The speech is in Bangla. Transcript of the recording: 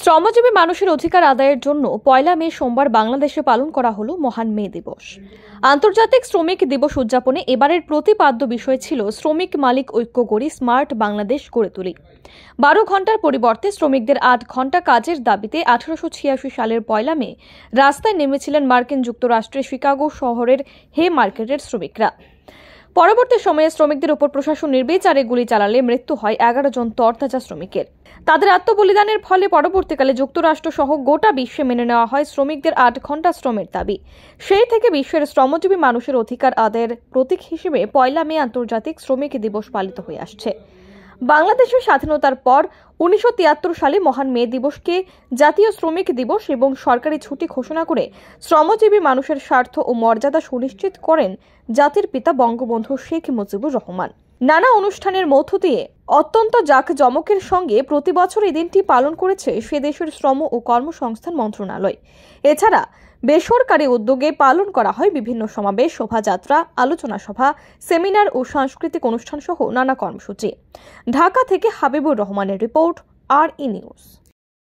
শ্রমজীবী মানুষের অধিকার আদায়ের জন্য পয়লা মে সোমবার বাংলাদেশে পালন করা হলো মহান মে দিবস আন্তর্জাতিক শ্রমিক দিবস উদযাপনে এবারের প্রতিপাদ্য বিষয় ছিল শ্রমিক মালিক ঐক্য গড়ি স্মার্ট বাংলাদেশ গড়ে তুলি বারো ঘন্টার পরিবর্তে শ্রমিকদের আট ঘন্টা কাজের দাবিতে আঠারোশো ছিয়াশি সালের পয়লা মে রাস্তায় নেমেছিলেন মার্কিন যুক্তরাষ্ট্রের শিকাগো শহরের হে মার্কেটের শ্রমিকরা পরবর্তী সময়ে শ্রমিকদের উপর প্রশাসন নির্বিচারে গুলি চালালে মৃত্যু হয় এগারো জন তরতাজা শ্রমিকের তাদের আত্মবলিদানের ফলে পরবর্তীকালে যুক্তরাষ্ট্র সহ গোটা বিশ্বে মেনে নেওয়া হয় শ্রমিকদের আট ঘন্টা শ্রমের দাবি সেই থেকে বিশ্বের শ্রমজীবী মানুষের অধিকার আদায়ের প্রতীক হিসেবে পয়লা মে আন্তর্জাতিক শ্রমিক দিবস পালিত হয়ে আসছে বাংলাদেশের স্বাধীনতার পর উনিশশো সালে মহান মে দিবসকে জাতীয় শ্রমিক দিবস এবং সরকারি ছুটি ঘোষণা করে শ্রমজীবী মানুষের স্বার্থ ও মর্যাদা সুনিশ্চিত করেন জাতির পিতা বঙ্গবন্ধু শেখ মুজিবুর রহমান নানা অনুষ্ঠানের মধ্য দিয়ে অত্যন্ত জাঁকজমকের সঙ্গে প্রতি বছর এই দিনটি পালন করেছে সে দেশের শ্রম ও কর্মসংস্থান মন্ত্রণালয় এছাড়া বেসরকারি উদ্যোগে পালন করা হয় বিভিন্ন সমাবেশ শোভাযাত্রা আলোচনা সভা সেমিনার ও সাংস্কৃতিক অনুষ্ঠান সহ নানা কর্মসূচি ঢাকা থেকে হাবিবুর রহমানের রিপোর্ট আর ই নিউজ